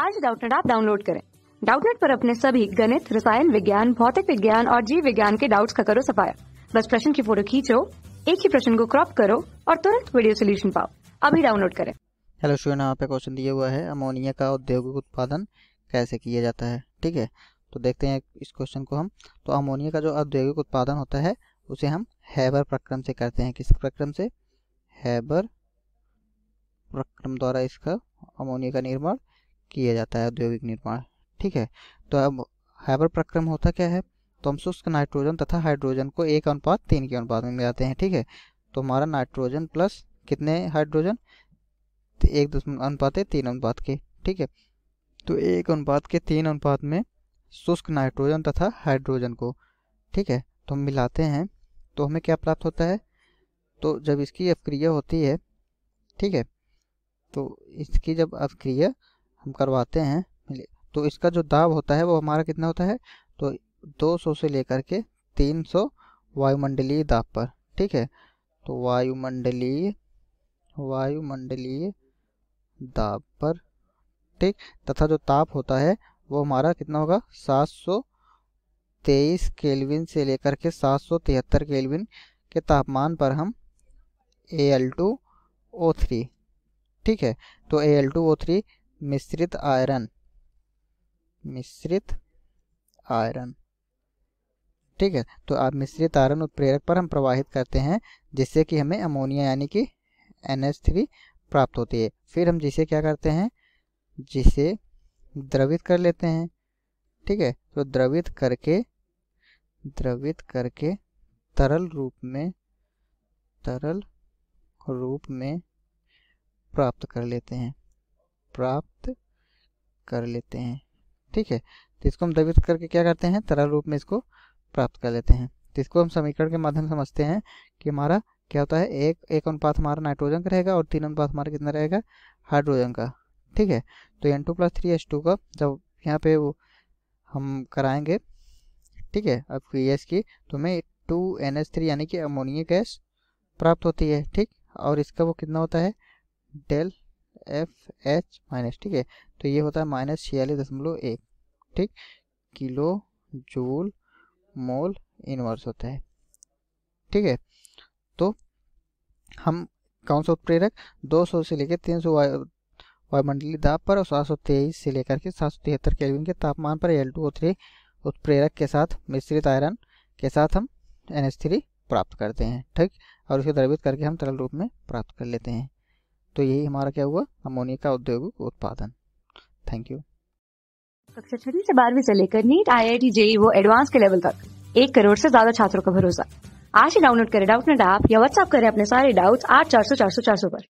आज डाउटनेट आप डाउनलोड करें डाउटनेट पर अपने सभी गणित रसायन विज्ञान भौतिक विज्ञान और जीव विज्ञान के डाउट्स का करो सफाया बस प्रश्न की फोटो खींचो एक ही प्रश्न को क्रॉप करो और तुरंत वीडियो सोल्यूशन पाओ अभी डाउनलोड करें हेलो स्टूडेंट यहाँ पे क्वेश्चन दिया हुआ है अमोनिया का औद्योगिक उत्पादन कैसे किया जाता है ठीक है तो देखते हैं इस क्वेश्चन को हम तो अमोनिया का जो औद्योगिक उत्पादन होता है उसे हम हैबर प्रक्रम से करते हैं किस प्रक्रम से हैबर प्रक्रम द्वारा इसका अमोनिया का निर्माण किया जाता है औद्योगिक निर्माण ठीक है तो अब हाइबर प्रक्रम होता क्या है तो हम शुष्क नाइट्रोजन तथा हाइड्रोजन को एक अनुपात तीन के अनुपात में मिलाते हैं ठीक है तो हमारा नाइट्रोजन प्लस कितने हाइड्रोजन तो एक दशमलव अनुपात है तीन अनुपात के ठीक है तो एक अनुपात के तीन अनुपात में शुष्क नाइट्रोजन तथा हाइड्रोजन को ठीक है तो हम मिलाते हैं तो हमें क्या प्राप्त होता है तो जब इसकी अपक्रिया होती है ठीक है तो इसकी जब अपक्रिया हम करवाते हैं तो इसका जो दाब होता है वो हमारा कितना होता है तो 200 से लेकर के 300 वायुमंडलीय दाब पर ठीक है तो वायुमंडलीय वायुमंडलीय दाब पर ठीक तथा जो ताप होता है वो हमारा कितना होगा 723 केल्विन से लेकर के 773 केल्विन के तापमान पर हम Al2O3 ठीक है तो Al2O3 मिश्रित आयरन मिश्रित आयरन ठीक है तो आप मिश्रित आयरन उत्प्रेरक पर हम प्रवाहित करते हैं जिससे कि हमें अमोनिया यानी कि NH3 प्राप्त होती है फिर हम जिसे क्या करते हैं जिसे द्रवित कर लेते हैं ठीक है तो द्रवित करके द्रवित करके तरल रूप में तरल रूप में प्राप्त कर लेते हैं प्राप्त कर लेते हैं ठीक है तो इसको हम द्रवित करके क्या करते हैं तरल रूप में इसको प्राप्त कर लेते हैं तो इसको हम समीकरण के माध्यम समझते हैं कि हमारा क्या होता है एक एक अनुपात हमारा नाइट्रोजन का रहेगा और तीन अनुपात हमारा कितना रहेगा हाइड्रोजन का ठीक है तो N two plus three H two का जब यहाँ पे वो हम कराएंगे ठीक है अब गैस की तो हमें टू एन एच थ्री यानी कि अमोनिया गैस प्राप्त होती है ठीक और इसका वो कितना होता है डेल एफ एच माइनस ठीक है तो ये होता है माइनस छियालीस दशमलव एक ठीक किलो जूल मोल इनवर्स होता है ठीक है तो हम कौन सा उत्प्रेरक 200 से लेकर 300 सौ वायुमंडलीय दाब पर और सात से लेकर के सात सौ तिहत्तर के तापमान पर एल टू थ्री उत्प्रेरक के साथ मिश्रित आयरन के साथ हम एन थ्री प्राप्त करते हैं ठीक और उसे द्रवित करके हम तरल रूप में प्राप्त कर लेते हैं तो यही हमारा क्या हुआ अमोनिया का औद्योगिक उत्पादन थैंक यू कक्षा छठी से बारहवीं से लेकर NEET I I T JEE वो एडवांस के लेवल तक एक करोड़ से ज्यादा छात्रों का भरोसा आज ही डाउनलोड करें डाउट नेट ऐप या व्हाट्सएप करें अपने सारे डाउट्स आठ चार सौ चार सौ चार सौ पर